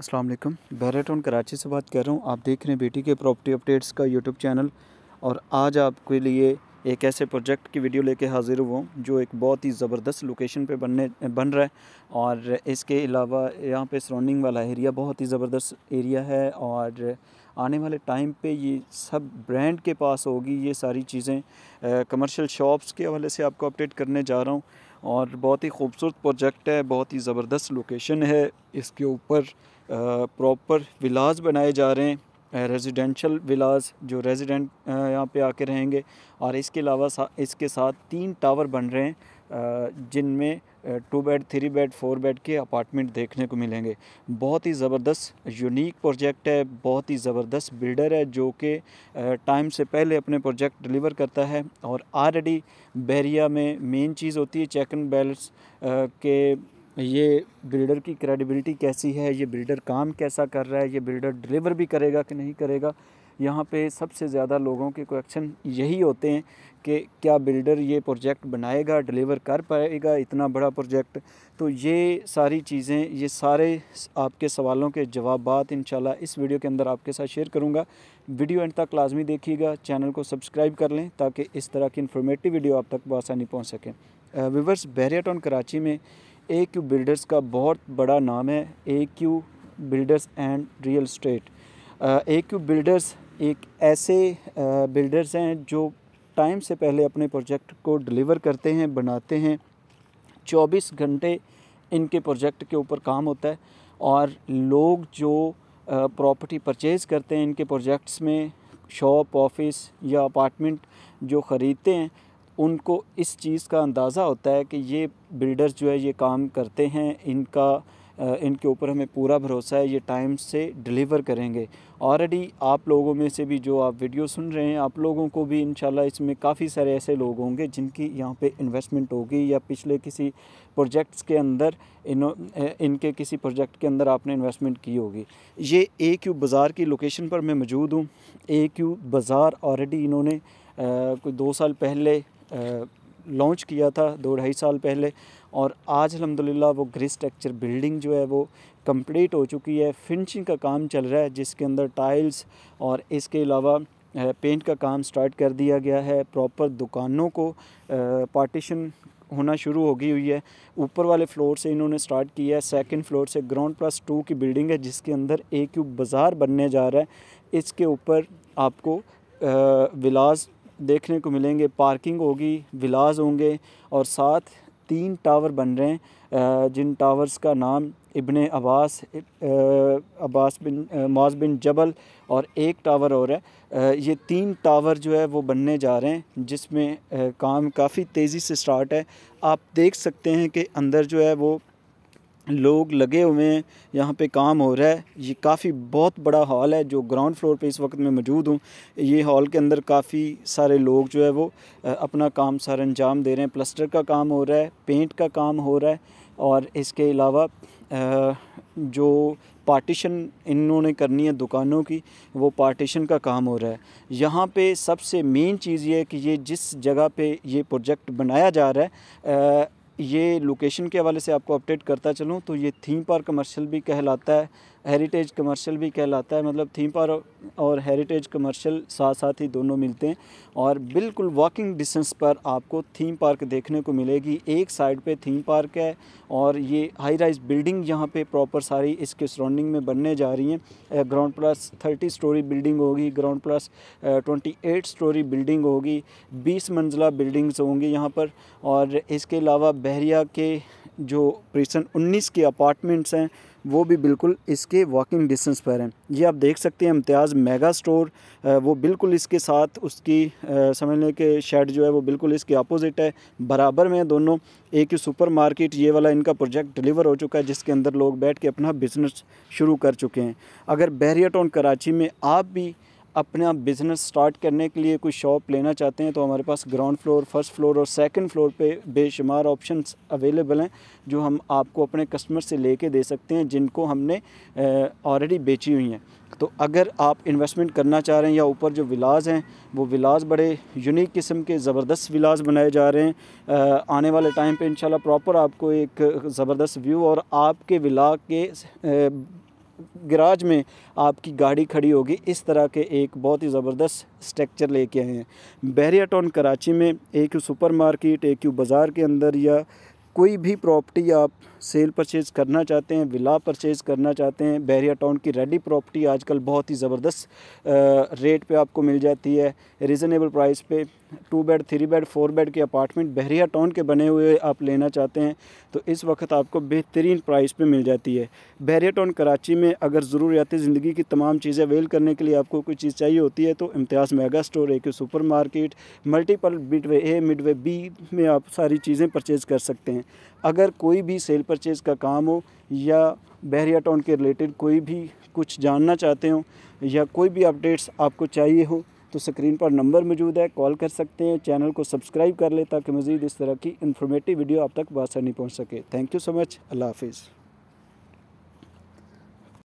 असलम वालेकुम कराची से बात कर रहा हूँ आप देख रहे हैं बेटी के प्रॉपर्टी अपडेट्स का यूट्यूब चैनल और आज आपके लिए एक ऐसे प्रोजेक्ट की वीडियो लेके हाज़िर हुआ जो एक बहुत ही ज़बरदस्त लोकेशन पे बनने बन रहा है और इसके अलावा यहाँ पे सराउंडिंग वाला एरिया बहुत ही ज़बरदस्त एरिया है और आने वाले टाइम पे ये सब ब्रांड के पास होगी ये सारी चीज़ें कमर्शियल शॉप्स के हवाले से आपको अपडेट करने जा रहा हूँ और बहुत ही खूबसूरत प्रोजेक्ट है बहुत ही ज़बरदस्त लोकेशन है इसके ऊपर प्रॉपर विलाज बनाए जा रहे हैं रेजिडेंशल विलाज जो रेजिडेंट यहाँ पे आके रहेंगे और इसके अलावा सा, इसके साथ तीन टावर बन रहे हैं जिनमें two bed three bed four bed के अपार्टमेंट देखने को मिलेंगे बहुत ही ज़बरदस्त यूनिक प्रोजेक्ट है बहुत ही ज़बरदस्त बिल्डर है जो कि टाइम से पहले अपने प्रोजेक्ट डिलीवर करता है और ऑलरेडी बहरिया में मेन चीज़ होती है चेक एंड बैलेंस के ये बिल्डर की क्रेडिबिलिटी कैसी है ये बिल्डर काम कैसा कर रहा है ये बिल्डर डिलीवर भी करेगा कि नहीं करेगा यहाँ पे सबसे ज़्यादा लोगों के क्वेश्चन यही होते हैं कि क्या बिल्डर ये प्रोजेक्ट बनाएगा डिलीवर कर पाएगा इतना बड़ा प्रोजेक्ट तो ये सारी चीज़ें ये सारे आपके सवालों के जवाब इन इस वीडियो के अंदर आपके साथ शेयर करूँगा वीडियो एंड तक लाजमी देखिएगा चैनल को सब्सक्राइब कर लें ताकि इस तरह की इन्फॉर्मेटिव वीडियो आप तक बसानी पहुँच सकें व्यूवर्स ऑन कराची में ए क्यू बिल्डर्स का बहुत बड़ा नाम है A Q builders and real estate A Q builders एक ऐसे बिल्डर्स हैं जो टाइम से पहले अपने प्रोजेक्ट को डिलीवर करते हैं बनाते हैं 24 घंटे इनके प्रोजेक्ट के ऊपर काम होता है और लोग जो प्रॉपर्टी परचेज करते हैं इनके प्रोजेक्ट्स में शॉप ऑफिस या अपार्टमेंट जो ख़रीदते हैं उनको इस चीज़ का अंदाज़ा होता है कि ये बिल्डर्स जो है ये काम करते हैं इनका इनके ऊपर हमें पूरा भरोसा है ये टाइम से डिलीवर करेंगे ऑलरेडी आप लोगों में से भी जो आप वीडियो सुन रहे हैं आप लोगों को भी इन इसमें काफ़ी सारे ऐसे लोग होंगे जिनकी यहाँ पे इन्वेस्टमेंट होगी या पिछले किसी प्रोजेक्ट्स के अंदर इन इनके किसी प्रोजेक्ट के अंदर आपने इन्वेस्टमेंट की होगी ये ए क्यू बाज़ार की लोकेशन पर मैं मौजूद हूँ ए क्यू बाज़ार ऑलरेडी इन्होंने कोई दो साल पहले लॉन्च किया था दो ढाई साल पहले और आज अलहमदिल्ला वो ग्रिस स्ट्रक्चर बिल्डिंग जो है वो कंप्लीट हो चुकी है फिनिशिंग का काम चल रहा है जिसके अंदर टाइल्स और इसके अलावा पेंट का काम स्टार्ट कर दिया गया है प्रॉपर दुकानों को पार्टीशन होना शुरू हो गई हुई है ऊपर वाले फ्लोर से इन्होंने स्टार्ट किया है सेकेंड फ्लोर से ग्राउंड प्लस टू की बिल्डिंग है जिसके अंदर एक बाज़ार बनने जा रहा है इसके ऊपर आपको विलास देखने को मिलेंगे पार्किंग होगी विलाज होंगे और साथ तीन टावर बन रहे हैं जिन टावर्स का नाम इब्ने अब्बास अब्बास बिन मौज बिन जबल और एक टावर और है ये तीन टावर जो है वो बनने जा रहे हैं जिसमें काम काफ़ी तेज़ी से स्टार्ट है आप देख सकते हैं कि अंदर जो है वो लोग लगे हुए हैं यहाँ पे काम हो रहा है ये काफ़ी बहुत बड़ा हॉल है जो ग्राउंड फ्लोर पे इस वक्त मैं मौजूद हूँ ये हॉल के अंदर काफ़ी सारे लोग जो है वो अपना काम सर अंजाम दे रहे हैं प्लस्टर का काम हो रहा है पेंट का काम हो रहा है और इसके अलावा जो पार्टीशन इन्होंने करनी है दुकानों की वो पार्टीशन का काम हो रहा है यहाँ पे सबसे मेन चीज़ ये है कि ये जिस जगह पे ये प्रोजेक्ट बनाया जा रहा है ये लोकेशन के हवाले से आपको अपडेट करता चलूँ तो ये थीम पार्क कमर्शियल भी कहलाता है हेरिटेज कमर्शियल भी कहलाता है मतलब थीम पार्क और हेरिटेज कमर्शियल साथ साथ ही दोनों मिलते हैं और बिल्कुल वॉकिंग डिस्टेंस पर आपको थीम पार्क देखने को मिलेगी एक साइड पे थीम पार्क है और ये हाई राइज बिल्डिंग यहाँ पे प्रॉपर सारी इसके सराउंडिंग में बनने जा रही हैं ground plus thirty storey building होगी ground plus twenty eight storey building होगी बीस मंजिला बिल्डिंग्स होंगी यहाँ पर और इसके अलावा बहरिया के जो प्रीसन उन्नीस के अपार्टमेंट्स हैं वो भी बिल्कुल इसके वॉकिंग डिस्टेंस पर हैं ये आप देख सकते हैं इम्तियाज़ मेगा स्टोर वो बिल्कुल इसके साथ उसकी समझ लें कि शेड जो है वो बिल्कुल इसके अपोज़िट है बराबर में दोनों एक ही सुपर मार्केट ये वाला इनका प्रोजेक्ट डिलीवर हो चुका है जिसके अंदर लोग बैठ के अपना बिज़नेस शुरू कर चुके हैं अगर बहरिया टाउन कराची में आप भी अपना बिज़नेस स्टार्ट करने के लिए कोई शॉप लेना चाहते हैं तो हमारे पास ग्राउंड फ्लोर फर्स्ट फ्लोर और सेकंड फ्लोर पे बेशुमार ऑप्शंस अवेलेबल हैं जो हम आपको अपने कस्टमर से लेके दे सकते हैं जिनको हमने ऑलरेडी बेची हुई हैं तो अगर आप इन्वेस्टमेंट करना चाह रहे हैं या ऊपर जो विलाज हैं वो विलाज बड़े यूनिक किस्म के ज़बरदस्त विलाज बनाए जा रहे हैं आ, आने वाले टाइम पे इंशाल्लाह प्रॉपर आपको एक ज़बरदस्त व्यू और आपके विला के गराज में आपकी गाड़ी खड़ी होगी इस तरह के एक बहुत ही ज़बरदस्त स्ट्रक्चर लेके आए हैं बहरिया टाउन कराची में एक यू सुपर मार्केट एक यू बाज़ार के अंदर या कोई भी प्रॉपर्टी आप सेल परचेज़ करना चाहते हैं विला परचेज़ करना चाहते हैं बहरिया टाउन की रेडी प्रॉपर्टी आजकल बहुत ही ज़बरदस्त रेट पे आपको मिल जाती है रीज़नेबल प्राइस पे two bed three bed four bed के अपार्टमेंट बहरिया टाउन के बने हुए आप लेना चाहते हैं तो इस वक्त आपको बेहतरीन प्राइस पे मिल जाती है बहरिया टाउन कराची में अगर ज़रूरियात ज़िंदगी की तमाम चीज़ें अवेल करने के लिए आपको कोई चीज़ चाहिए होती है तो इम्तियाज़ मेगा स्टोर एक supermarket multiple midway A midway B में आप सारी चीज़ें परचेज़ कर सकते हैं अगर कोई भी सेल परचेज़ का काम हो या बहरिया टाउन के रिलेटेड कोई भी कुछ जानना चाहते हो या कोई भी अपडेट्स आपको चाहिए हो तो स्क्रीन पर नंबर मौजूद है कॉल कर सकते हैं चैनल को सब्सक्राइब कर लें ताकि मज़ीद इस तरह की इन्फॉर्मेटिव वीडियो आप तक बासानी पहुँच सके thank you so much Allah हाफिज़